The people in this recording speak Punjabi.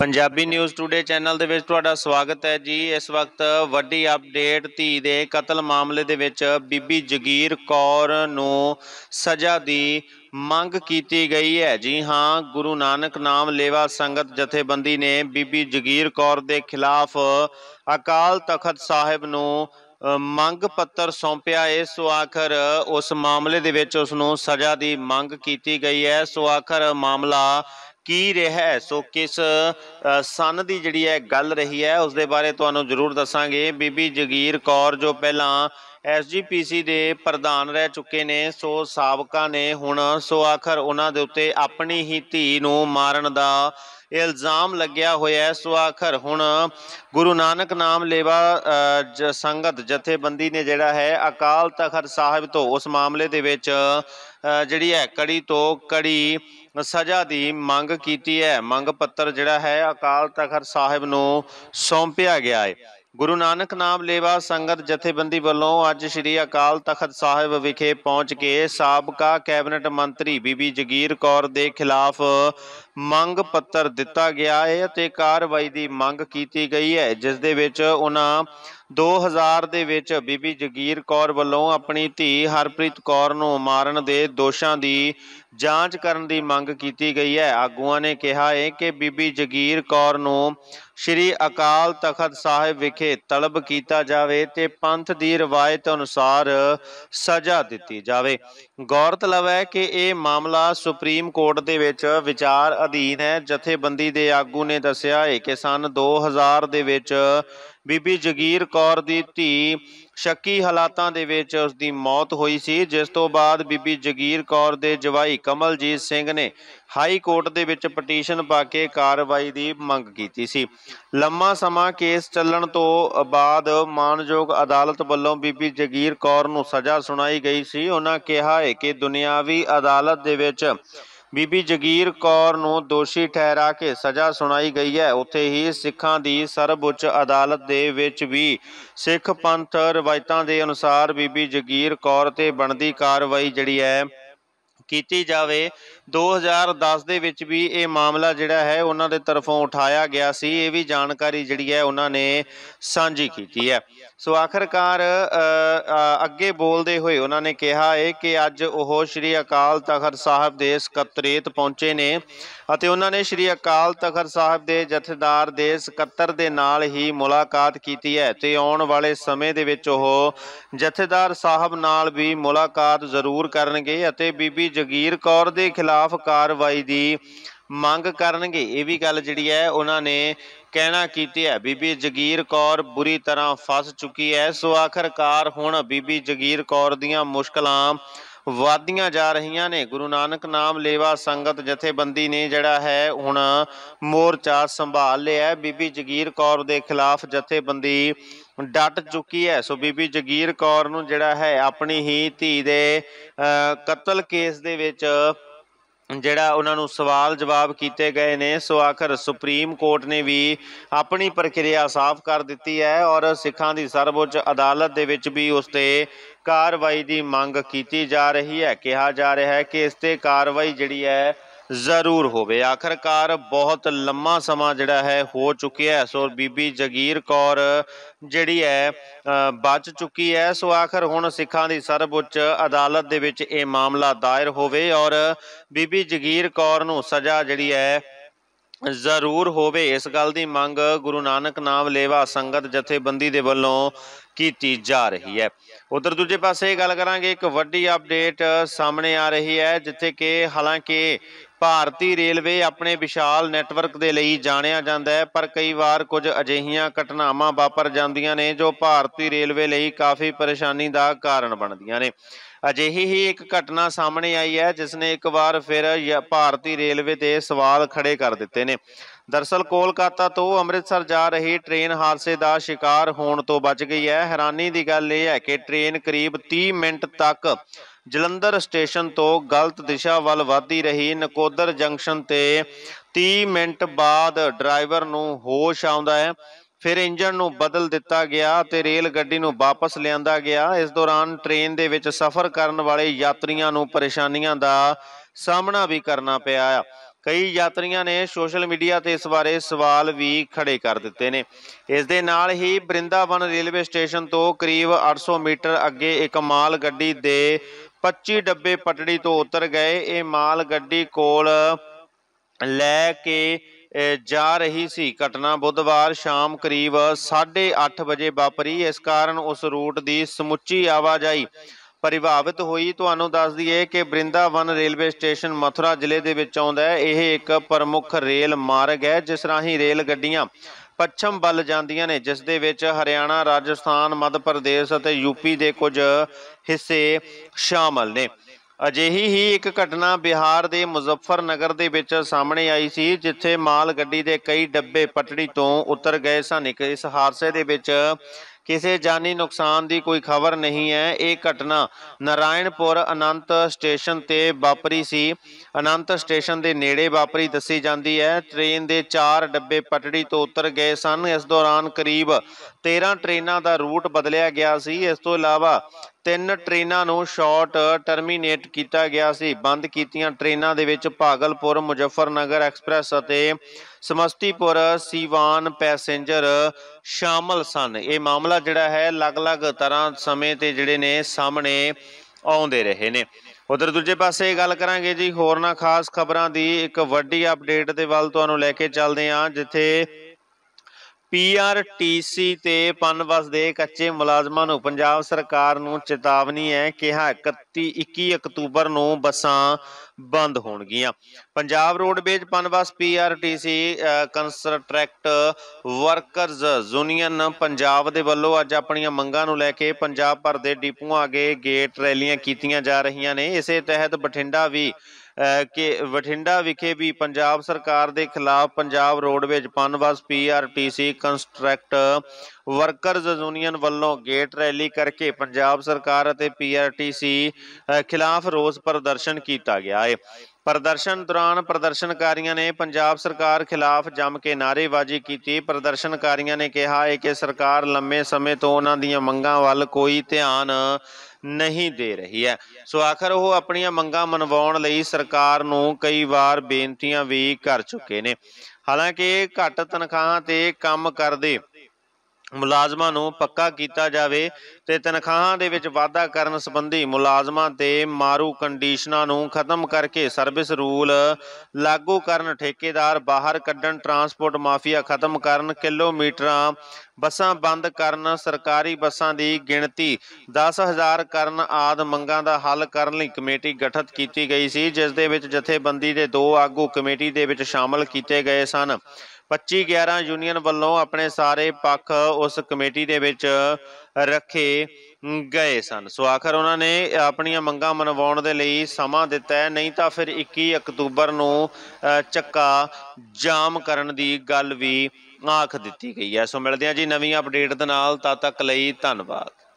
ਪੰਜਾਬੀ ਨਿਊਜ਼ ਟੂਡੇ ਚੈਨਲ ਦੇ ਵਿੱਚ ਤੁਹਾਡਾ ਸਵਾਗਤ ਹੈ ਜੀ ਇਸ ਵਕਤ ਵੱਡੀ ਅਪਡੇਟ ਧੀ ਦੇ ਕਤਲ ਮਾਮਲੇ ਦੇ ਵਿੱਚ ਬੀਬੀ ਜਗੀਰ ਕੌਰ ਨੂੰ ਸਜ਼ਾ ਦੀ ਮੰਗ ਕੀਤੀ ਗਈ ਹੈ ਜੀ ਹਾਂ ਗੁਰੂ ਨਾਨਕ ਨਾਮ ਲੇਵਾ ਸੰਗਤ ਜਥੇਬੰਦੀ ਨੇ ਬੀਬੀ ਜਗੀਰ ਕੌਰ ਦੇ ਖਿਲਾਫ ਅਕਾਲ ਤਖਤ ਸਾਹਿਬ ਨੂੰ ਮੰਗ ਪੱਤਰ ਸੌਂਪਿਆ ਹੈ ਸੋ ਆਖਰ ਉਸ ਮਾਮਲੇ ਦੇ ਵਿੱਚ ਉਸ ਨੂੰ ਸਜ਼ਾ ਦੀ ਮੰਗ ਕੀਤੀ ਗਈ ਹੈ ਸੋ ਆਖਰ ਮਾਮਲਾ ਕੀ ਰਿਹਾ ਹੈ ਸੋ ਕਿਸ ਸਨ ਦੀ ਜਿਹੜੀ ਹੈ ਗੱਲ ਰਹੀ ਹੈ ਉਸ ਦੇ ਬਾਰੇ ਤੁਹਾਨੂੰ ਜ਼ਰੂਰ ਦੱਸਾਂਗੇ ਬੀਬੀ ਜਗੀਰ ਕੌਰ ਜੋ ਪਹਿਲਾਂ ਐਸਜੀਪੀਸੀ ਦੇ ਪ੍ਰਧਾਨ ਰਹਿ ਚੁੱਕੇ ਨੇ ਸੋ ਸਾਬਕਾ ਨੇ ਹੁਣ ਸੋ ਆਖਰ ਉਹਨਾਂ ਦੇ ਉੱਤੇ ਆਪਣੀ ਹੀ ਧੀ ਨੂੰ ਮਾਰਨ ਦਾ ਇਲਜ਼ਾਮ ਲੱਗਿਆ ਹੋਇਆ ਹੈ ਸੋ ਆਖਰ ਹੁਣ ਗੁਰੂ ਨਾਨਕ ਨਾਮ ਲੇਵਾ ਸੰਗਤ ਜਥੇਬੰਦੀ ਨੇ ਜਿਹੜਾ ਹੈ ਅਕਾਲ ਤਖਤ ਸਾਹਿਬ ਤੋਂ ਉਸ ਮਾਮਲੇ ਦੇ ਵਿੱਚ ਜਿਹੜੀ ਹੈ ਕੜੀ ਤੋਂ ਕੜੀ ਸਜ਼ਾ ਦੀ ਮੰਗ ਕੀਤੀ ਹੈ ਮੰਗ ਪੱਤਰ ਜਿਹੜਾ ਹੈ ਅਕਾਲ ਤਖਤ ਸਾਹਿਬ ਨੂੰ ਸੌਂਪਿਆ ਗਿਆ ਹੈ ਗੁਰੂ ਨਾਨਕ ਨਾਮ ਲੇਵਾ ਸੰਗਤ ਜਥੇਬੰਦੀ ਵੱਲੋਂ ਅੱਜ ਸ੍ਰੀ ਅਕਾਲ ਤਖਤ ਸਾਹਿਬ ਵਿਖੇ ਪਹੁੰਚ ਕੇ ਸਾਬਕਾ ਕੈਬਨਿਟ ਮੰਤਰੀ ਬੀਬੀ ਜਗੀਰ ਕੌਰ ਦੇ ਖਿਲਾਫ ਮੰਗ ਪੱਤਰ ਦਿੱਤਾ ਗਿਆ ਹੈ ਅਤੇ ਕਾਰਵਾਈ ਦੀ ਮੰਗ ਕੀਤੀ ਗਈ ਹੈ ਜਿਸ ਦੇ ਵਿੱਚ ਉਹਨਾਂ 2000 ਦੇ ਵਿੱਚ ਬੀਬੀ ਜਗੀਰ ਕੌਰ ਵੱਲੋਂ ਆਪਣੀ ਧੀ ਹਰਪ੍ਰੀਤ ਕੌਰ ਨੂੰ ਮਾਰਨ ਦੇ ਦੋਸ਼ਾਂ ਦੀ ਜਾਂਚ ਕਰਨ ਦੀ ਮੰਗ ਕੀਤੀ ਗਈ ਹੈ ਆਗੂਆਂ ਨੇ ਕਿਹਾ ਹੈ ਕਿ ਬੀਬੀ ਜਗੀਰ ਕੌਰ ਨੂੰ ਸ੍ਰੀ ਅਕਾਲ ਤਖਤ ਸਾਹਿਬ ਵਿਖੇ ਤਲਬ ਕੀਤਾ ਜਾਵੇ ਤੇ ਪੰਥ ਦੀ ਰਵਾਇਤ ਅਨੁਸਾਰ ਸਜ਼ਾ ਦਿੱਤੀ ਜਾਵੇ ਗੌਰਤਲਬ ਹੈ ਕਿ ਇਹ ਮਾਮਲਾ ਸੁਪਰੀਮ ਕੋਰਟ ਦੇ ਵਿੱਚ ਵਿਚਾਰ ਅਧੀਨ ਹੈ ਜਥੇਬੰਦੀ ਦੇ ਆਗੂ ਨੇ ਦੱਸਿਆ ਹੈ ਕਿ ਸਨ 2000 ਦੇ ਵਿੱਚ ਬੀਬੀ ਜਗੀਰ ਕੌਰ ਦੀ ਧੀ ਸ਼ੱਕੀ ਹਾਲਾਤਾਂ ਦੇ ਵਿੱਚ ਉਸ ਦੀ ਮੌਤ ਹੋਈ ਸੀ ਜਿਸ ਤੋਂ ਬਾਅਦ ਬੀਬੀ ਜਗੀਰ ਕੌਰ ਦੇ ਜਵਾਈ ਕਮਲਜੀਤ ਸਿੰਘ ਨੇ ਹਾਈ ਕੋਰਟ ਦੇ ਵਿੱਚ ਪਟੀਸ਼ਨ ਪਾ ਕੇ ਕਾਰਵਾਈ ਦੀ ਮੰਗ ਕੀਤੀ ਸੀ ਲੰਮਾ ਸਮਾਂ ਕੇਸ ਚੱਲਣ ਤੋਂ ਬਾਅਦ ਮਾਨਯੋਗ ਅਦਾਲਤ ਵੱਲੋਂ ਬੀਬੀ ਜਗੀਰ ਕੌਰ ਨੂੰ ਸਜ਼ਾ ਸੁਣਾਈ ਗਈ ਸੀ ਉਹਨਾਂ ਕਿਹਾ ਹੈ ਕਿ ਦੁਨਿਆਵੀ ਅਦਾਲਤ ਦੇ ਵਿੱਚ ਬੀਬੀ ਜਗੀਰ ਕੌਰ ਨੂੰ ਦੋਸ਼ੀ ਠਹਿਰਾ ਕੇ ਸਜ਼ਾ ਸੁਣਾਈ ਗਈ ਹੈ ਉੱਥੇ ਹੀ ਸਿੱਖਾਂ ਦੀ ਸਰਵਉੱਚ ਅਦਾਲਤ ਦੇ ਵਿੱਚ ਵੀ ਸਿੱਖ ਪੰਥ ਰਵਾਇਤਾਂ ਦੇ ਅਨੁਸਾਰ ਬੀਬੀ ਜਗੀਰ ਕੌਰ ਤੇ ਬਣਦੀ ਕਾਰਵਾਈ ਜਿਹੜੀ ਹੈ ਕੀਤੀ ਜਾਵੇ 2010 ਦੇ ਵਿੱਚ ਵੀ ਇਹ ਮਾਮਲਾ ਜਿਹੜਾ ਹੈ ਉਹਨਾਂ ਦੇ ਤਰਫੋਂ ਉਠਾਇਆ ਗਿਆ ਸੀ ਇਹ ਵੀ ਜਾਣਕਾਰੀ ਜਿਹੜੀ ਹੈ ਉਹਨਾਂ ਨੇ ਸਾਂਝੀ ਕੀਤੀ ਹੈ ਸੋ ਆਖਰਕਾਰ ਅੱਗੇ ਬੋਲਦੇ ਹੋਏ ਉਹਨਾਂ ਨੇ ਕਿਹਾ ਹੈ ਕਿ ਅੱਜ ਉਹ ਸ੍ਰੀ ਅਕਾਲ ਤਖਤ ਸਾਹਿਬ ਦੇ ਸਕੱਤਰੇਤ ਪਹੁੰਚੇ ਨੇ ਅਤੇ ਉਹਨਾਂ ਨੇ ਸ੍ਰੀ ਅਕਾਲ ਤਖਤ ਸਾਹਿਬ ਦੇ ਜਥੇਦਾਰ ਦੇ ਸਕੱਤਰ ਦੇ ਨਾਲ ਹੀ ਮੁਲਾਕਾਤ ਕੀਤੀ ਹੈ ਤੇ ਆਉਣ ਵਾਲੇ ਸਮੇਂ ਦੇ ਵਿੱਚ ਉਹ ਜਥੇਦਾਰ ਸਾਹਿਬ ਨਾਲ ਵੀ ਮੁਲਾਕਾਤ ਜ਼ਰੂਰ ਕਰਨਗੇ ਅਤੇ ਬੀਬੀ ਜਗੀਰ ਕੌਰ ਦੇ ਖਿਲਾਫ ਖਿਲਾਫ ਕਾਰਵਾਈ ਦੀ ਮੰਗ ਕਰਨਗੇ ਇਹ ਵੀ ਗੱਲ ਜਿਹੜੀ ਹੈ ਉਹਨਾਂ ਨੇ ਕਹਿਣਾ ਕੀਤੀ ਹੈ ਬੀਬੀ ਜਗੀਰ ਕੌਰ ਬੁਰੀ ਤਰ੍ਹਾਂ ਫਸ ਚੁੱਕੀ ਹੈ ਸੋ ਆਖਰਕਾਰ ਹੁਣ ਬੀਬੀ ਜਗੀਰ ਕੌਰ ਦੀਆਂ ਮੁਸ਼ਕਲਾਂ ਵਾਦੀਆਂ ਜਾ ਰਹੀਆਂ ਨੇ ਗੁਰੂ ਨਾਨਕ ਨਾਮ ਲੇਵਾ ਸੰਗਤ ਜਥੇਬੰਦੀ ਨੇ ਜਿਹੜਾ ਹੈ ਹੁਣ ਮੋਰਚਾ ਸੰਭਾਲ ਲਿਆ ਬੀਬੀ ਜਗੀਰ ਕੌਰ ਦੇ ਖਿਲਾਫ ਜਥੇਬੰਦੀ ਡਟ ਚੁੱਕੀ ਹੈ ਸੋ ਬੀਬੀ ਜਗੀਰ ਕੌਰ ਨੂੰ ਜਿਹੜਾ ਹੈ ਆਪਣੀ ਹੀ ਧੀ ਦੇ ਕਤਲ ਕੇਸ ਦੇ ਵਿੱਚ ਜਿਹੜਾ ਉਹਨਾਂ ਨੂੰ ਸਵਾਲ ਜਵਾਬ ਕੀਤੇ ਗਏ ਨੇ ਸੋ ਆਖਰ ਸੁਪਰੀਮ ਕੋਰਟ ਨੇ ਵੀ ਆਪਣੀ ਪ੍ਰਕਿਰਿਆ ਸਾਫ਼ ਕਰ ਦਿੱਤੀ ਹੈ ਔਰ ਸਿੱਖਾਂ ਦੀ ਸਰਵਉੱਚ ਅਦਾਲਤ ਦੇ ਵਿੱਚ ਵੀ ਉਸ ਤੇ ਕਾਰਵਾਈ ਦੀ ਮੰਗ ਕੀਤੀ ਜਾ ਰਹੀ ਹੈ ਕਿਹਾ ਜਾ ਰਿਹਾ ਹੈ ਕਿ ਇਸ ਤੇ ਕਾਰਵਾਈ ਜਿਹੜੀ ਹੈ ਜ਼ਰੂਰ ਹੋਵੇ ਆਖਰਕਾਰ ਬਹੁਤ ਲੰਮਾ ਸਮਾਂ ਜਿਹੜਾ ਹੈ ਹੋ ਚੁੱਕਿਆ ਹੈ ਸੋ ਬੀਬੀ ਜਗੀਰ ਕੌਰ ਜਿਹੜੀ ਹੈ ਬਚ ਚੁੱਕੀ ਹੈ ਸੋ ਆਖਰ ਹੁਣ ਸਿੱਖਾਂ ਦੀ ਸਰਵਉੱਚ ਅਦਾਲਤ ਦੇ ਵਿੱਚ ਇਹ ਮਾਮਲਾ ਦਾਇਰ ਹੋਵੇ ਔਰ ਬੀਬੀ ਜਗੀਰ ਕੌਰ ਨੂੰ ਸਜ਼ਾ ਜਿਹੜੀ ਹੈ ਜ਼ਰੂਰ ਹੋਵੇ ਇਸ ਗੱਲ ਦੀ ਮੰਗ ਗੁਰੂ ਨਾਨਕ ਨਾਮ ਲੇਵਾ ਸੰਗਤ ਜਥੇਬੰਦੀ ਦੇ ਵੱਲੋਂ ਕੀਤੀ ਜਾ ਰਹੀ ਹੈ ਉਧਰ ਦੂਜੇ ਪਾਸੇ ਗੱਲ ਕਰਾਂਗੇ ਇੱਕ ਵੱਡੀ ਅਪਡੇਟ ਸਾਹਮਣੇ ਆ ਰਹੀ ਹੈ ਜਿੱਥੇ ਕਿ ਹਾਲਾਂਕਿ ਭਾਰਤੀ ਰੇਲਵੇ ਆਪਣੇ ਵਿਸ਼ਾਲ ਨੈਟਵਰਕ ਦੇ ਲਈ ਜਾਣਿਆ ਜਾਂਦਾ ਹੈ ਪਰ ਕਈ ਵਾਰ ਕੁਝ ਅਜਿਹੀਆਂ ਘਟਨਾਵਾਂ ਵਾਪਰ ਜਾਂਦੀਆਂ ਨੇ ਜੋ ਭਾਰਤੀ ਰੇਲਵੇ ਲਈ ਕਾਫੀ ਪਰੇਸ਼ਾਨੀ ਦਾ ਕਾਰਨ ਬਣਦੀਆਂ ਨੇ ਅਜਿਹੀ ਹੀ ਇੱਕ ਘਟਨਾ ਸਾਹਮਣੇ ਆਈ ਹੈ ਜਿਸ ਨੇ ਇੱਕ ਵਾਰ ਫਿਰ ਭਾਰਤੀ ਰੇਲਵੇ ਤੇ ਸਵਾਲ ਖੜੇ ਕਰ ਦਿੱਤੇ ਨੇ ਦਰਸਲ ਕੋਲਕਾਤਾ ਤੋਂ ਅੰਮ੍ਰਿਤਸਰ ਜਾ ਰਹੀ ਟ੍ਰੇਨ ਹਾਦਸੇ ਦਾ ਸ਼ਿਕਾਰ ਹੋਣ ਤੋਂ ਬਚ ਗਈ ਹੈ ਹੈਰਾਨੀ ਦੀ ਗੱਲ ਇਹ ਹੈ ਕਿ ਟ੍ਰੇਨ ਕਰੀਬ 30 ਮਿੰਟ ਤੱਕ ਜਲੰਧਰ ਸਟੇਸ਼ਨ ਤੋਂ ਗਲਤ ਦਿਸ਼ਾ ਵੱਲ ਵਧਦੀ ਰਹੀ ਨਕੋਦਰ ਜੰਕਸ਼ਨ ਤੇ 30 ਮਿੰਟ ਬਾਅਦ ਡਰਾਈਵਰ ਨੂੰ ਹੋਸ਼ ਆਉਂਦਾ ਹੈ ਫਿਰ ਇੰਜਨ ਨੂੰ ਬਦਲ ਦਿੱਤਾ ਗਿਆ ਤੇ ਰੇਲ ਗੱਡੀ ਨੂੰ ਵਾਪਸ ਲਿਆਂਦਾ ਗਿਆ ਇਸ ਦੌਰਾਨ ਟ੍ਰੇਨ ਦੇ ਵਿੱਚ ਸਫ਼ਰ ਕਰਨ ਵਾਲੇ ਯਾਤਰੀਆਂ ਨੂੰ ਪਰੇਸ਼ਾਨੀਆਂ ਦਾ ਸਾਹਮਣਾ ਵੀ ਕਰਨਾ ਪਿਆ ਕਈ ਯਾਤਰੀਆਂ ਨੇ ਸੋਸ਼ਲ ਮੀਡੀਆ ਤੇ ਇਸ ਬਾਰੇ ਸਵਾਲ ਵੀ ਖੜੇ ਕਰ ਦਿੱਤੇ ਨੇ ਇਸ ਦੇ ਨਾਲ ਹੀ ਬ੍ਰਿੰਦਾਵਨ ਰੇਲਵੇ ਸਟੇਸ਼ਨ ਤੋਂ ਕਰੀਬ 800 ਮੀਟਰ ਅੱਗੇ ਇੱਕ ਮਾਲ ਗੱਡੀ ਦੇ 25 ਡੱਬੇ ਪਟੜੀ ਤੋਂ ਉਤਰ ਗਏ ਇਹ ਮਾਲ ਗੱਡੀ ਕੋਲ ਲੈ ਕੇ ਜਾ ਰਹੀ ਸੀ ਘਟਨਾ ਬੁੱਧਵਾਰ ਸ਼ਾਮ ਕਰੀਬ 8:30 ਵਜੇ ਵਾਪਰੀ ਇਸ ਕਾਰਨ ਉਸ ਰੂਟ ਦੀ ਸਮੁੱਚੀ ਆਵਾਜਾਈ ਪ੍ਰਭਾਵਿਤ ਹੋਈ ਤੁਹਾਨੂੰ ਦੱਸ ਦਈਏ ਕਿ ਬ੍ਰਿੰਦਾਵਨ ਰੇਲਵੇ ਸਟੇਸ਼ਨ ਮਥੁਰਾ ਜ਼ਿਲ੍ਹੇ ਦੇ ਵਿੱਚ ਆਉਂਦਾ ਹੈ ਇਹ ਇੱਕ ਪ੍ਰਮੁੱਖ ਰੇਲ ਮਾਰਗ ਹੈ ਜਿਸ ਰਾਹੀਂ ਰੇਲ ਗੱਡੀਆਂ ਪੱਛਮ ਵੱਲ ਜਾਂਦੀਆਂ ਨੇ ਜਿਸ ਦੇ ਵਿੱਚ ਹਰਿਆਣਾ ਰਾਜਸਥਾਨ ਮੱਧ ਪ੍ਰਦੇਸ਼ ਅਤੇ ਯੂਪੀ ਦੇ ਕੁਝ ਹਿੱਸੇ ਸ਼ਾਮਲ ਨੇ ਅਜਿਹੀ ਹੀ ਇੱਕ ਘਟਨਾ ਬਿਹਾਰ ਦੇ ਮੁਜ਼ੱਫਰਨਗਰ ਦੇ ਵਿੱਚ ਸਾਹਮਣੇ ਆਈ ਸੀ ਜਿੱਥੇ ਮਾਲ ਗੱਡੀ ਦੇ ਕਈ ਡੱਬੇ ਪਟੜੀ ਤੋਂ ਉਤਰ ਗਏ ਸਨ ਇਸ ਹਾਦਸੇ ਦੇ ਵਿੱਚ ਕਿਸੇ ਜਾਨੀ ਨੁਕਸਾਨ ਦੀ ਕੋਈ ਖਬਰ ਨਹੀਂ ਹੈ ਇਹ ਘਟਨਾ ਨਾਰਾਇਣਪੁਰ ਅਨੰਤ ਸਟੇਸ਼ਨ ਤੇ ਵਾਪਰੀ ਸੀ ਅਨੰਤ ਸਟੇਸ਼ਨ ਦੇ ਨੇੜੇ ਵਾਪਰੀ ਦੱਸੀ ਜਾਂਦੀ ਹੈ ਟ੍ਰੇਨ ਦੇ 4 ਡੱਬੇ ਪਟੜੀ ਤੋਂ ਉਤਰ ਗਏ ਸਨ ਇਸ ਦੌਰਾਨ ਕਰੀਬ 13 ਟ੍ਰੇਨਾਂ ਦਾ ਰੂਟ ਬਦਲਿਆ ਗਿਆ ਸੀ ਇਸ ਤੋਂ ਇਲਾਵਾ ਤਿੰਨ ਟ੍ਰੇਨਾਂ ਨੂੰ ਸ਼ਾਰਟ ਟਰਮੀਨੇਟ ਕੀਤਾ ਗਿਆ ਸੀ ਬੰਦ ਕੀਤੀਆਂ ਟ੍ਰੇਨਾਂ ਦੇ ਵਿੱਚ ਭਾਗਲਪੁਰ ਮੁਜ਼ੱਫਰਨਗਰ ਐਕਸਪ੍ਰੈਸ ਅਤੇ ਸਮਸਤੀਪੁਰ ਸੀਵਾਨ ਪੈਸੇਂਜਰ ਸ਼ਾਮਲ ਸਨ ਇਹ ਮਾਮਲਾ ਜਿਹੜਾ ਹੈ ਅਲੱਗ-ਅਲੱਗ ਤਰ੍ਹਾਂ ਸਮੇਂ ਤੇ ਜਿਹੜੇ ਨੇ ਸਾਹਮਣੇ ਆਉਂਦੇ ਰਹੇ ਨੇ ਉਧਰ ਦੂਜੇ ਪਾਸੇ ਗੱਲ ਕਰਾਂਗੇ ਜੀ ਹੋਰ ਨਾ ਖਾਸ ਖਬਰਾਂ ਦੀ ਇੱਕ ਵੱਡੀ ਅਪਡੇਟ ਦੇ ਵੱਲ ਤੁਹਾਨੂੰ ਲੈ ਕੇ ਚੱਲਦੇ ਆਂ ਜਿੱਥੇ ਪੀਆਰਟੀਸੀ ਤੇ ਪਨਵਸ ਦੇ ਕੱਚੇ ਮੁਲਾਜ਼ਮਾਂ ਨੂੰ ਪੰਜਾਬ ਸਰਕਾਰ ਨੂੰ ਚੇਤਾਵਨੀ ਹੈ ਕਿਹਾ 31 21 ਅਕਤੂਬਰ ਨੂੰ ਬੱਸਾਂ ਬੰਦ ਹੋਣਗੀਆਂ Punjab roadways PUNBUS PRTC contract workers union Punjab ਦੇ ਵੱਲੋਂ ਅੱਜ ਆਪਣੀਆਂ ਮੰਗਾਂ ਨੂੰ ਲੈ ਕੇ ਪੰਜਾਬ ਭਰ ਦੇ ਡਿਪੂਆਂ ਅਗੇ ਗੇਟ ਰੈਲੀਆਂ ਕੀਤੀਆਂ ਜਾ ਰਹੀਆਂ ਨੇ ਇਸੇ ਤਹਿਤ ਬਠਿੰਡਾ ਵੀ ਕਿ ਬਠਿੰਡਾ ਵਿਖੇ ਵੀ ਪੰਜਾਬ ਸਰਕਾਰ ਦੇ ਖਿਲਾਫ Punjab roadways PUNBUS PRTC contract workers union ਵੱਲੋਂ ਗੇਟ ਰੈਲੀ ਕਰਕੇ ਪੰਜਾਬ ਸਰਕਾਰ ਅਤੇ ਪੀਆਰਟੀਸੀ ਖਿਲਾਫ ਰੋਸ ਪ੍ਰਦਰਸ਼ਨ ਕੀਤਾ ਗਿਆ ਹੈ ਪ੍ਰਦਰਸ਼ਨ ਦੌਰਾਨ ਪ੍ਰਦਰਸ਼ਨਕਾਰੀਆਂ ਨੇ ਪੰਜਾਬ ਸਰਕਾਰ ਖਿਲਾਫ ਜੰਮ ਕੇ ਨਾਰੇਬਾਜ਼ੀ ਕੀਤੀ ਪ੍ਰਦਰਸ਼ਨਕਾਰੀਆਂ ਨੇ ਕਿਹਾ ਹੈ ਕਿ ਸਰਕਾਰ ਲੰਮੇ ਸਮੇਂ ਤੋਂ ਉਹਨਾਂ ਦੀਆਂ ਮੰਗਾਂ ਵੱਲ ਕੋਈ ਧਿਆਨ ਨਹੀਂ ਦੇ ਰਹੀ ਹੈ ਸੋ ਆਖਰ ਉਹ ਆਪਣੀਆਂ ਮੰਗਾਂ ਮਨਵਾਉਣ ਲਈ ਸਰਕਾਰ ਨੂੰ ਕਈ ਵਾਰ ਬੇਨਤੀਆਂ ਵੀ ਕਰ ਚੁੱਕੇ ਨੇ ਹਾਲਾਂਕਿ ਘੱਟ ਤਨਖਾਹਾਂ ਤੇ ਕੰਮ ਕਰਦੇ ਮੁਲਾਜ਼ਮਾਂ ਨੂੰ ਪੱਕਾ ਕੀਤਾ ਜਾਵੇ ਤੇ ਤਨਖਾਹਾਂ ਦੇ ਵਿੱਚ ਵਾਧਾ ਕਰਨ ਸੰਬੰਧੀ ਮੁਲਾਜ਼ਮਾਂ ਤੇ ਮਾਰੂ ਕੰਡੀਸ਼ਨਾਂ ਨੂੰ ਖਤਮ ਕਰਕੇ ਸਰਵਿਸ ਰੂਲ ਲਾਗੂ ਕਰਨ ਠੇਕੇਦਾਰ ਬਾਹਰ ਕੱਢਣ ਟਰਾਂਸਪੋਰਟ ਮਾਫੀਆ ਖਤਮ ਕਰਨ ਕਿਲੋਮੀਟਰਾਂ ਬੱਸਾਂ ਬੰਦ ਕਰਨ ਸਰਕਾਰੀ ਬੱਸਾਂ ਦੀ ਗਿਣਤੀ 10000 ਕਰਨ ਆਦ ਮੰਗਾਂ ਦਾ ਹੱਲ ਕਰਨ ਲਈ ਕਮੇਟੀ ਗਠਿਤ ਕੀਤੀ ਗਈ ਸੀ ਜਿਸ ਦੇ ਵਿੱਚ ਜਥੇਬੰਦੀ ਦੇ ਦੋ ਆਗੂ ਕਮੇਟੀ ਦੇ ਵਿੱਚ ਸ਼ਾਮਲ ਕੀਤੇ ਗਏ ਸਨ 25/11 ਯੂਨੀਅਨ ਵੱਲੋਂ ਆਪਣੇ ਸਾਰੇ ਪੱਖ ਉਸ ਕਮੇਟੀ ਦੇ ਵਿੱਚ ਰੱਖੇ ਗਏ ਸਨ ਸੋ ਆਖਰ ਉਹਨਾਂ ਨੇ ਆਪਣੀਆਂ ਮੰਗਾਂ ਮਨਵਾਉਣ ਦੇ ਲਈ ਸਮਾਂ ਦਿੱਤਾ ਨਹੀਂ ਤਾਂ ਫਿਰ 21 ਅਕਤੂਬਰ ਨੂੰ ਚੱਕਾ ਜਾਮ ਕਰਨ ਦੀ ਗੱਲ ਵੀ ਆਖ ਦਿੱਤੀ ਗਈ ਹੈ ਸੋ ਮਿਲਦੇ ਹਾਂ ਜੀ ਨਵੀਂ ਅਪਡੇਟ ਦੇ ਨਾਲ ਤਦ ਤੱਕ ਲਈ ਧੰਨਵਾਦ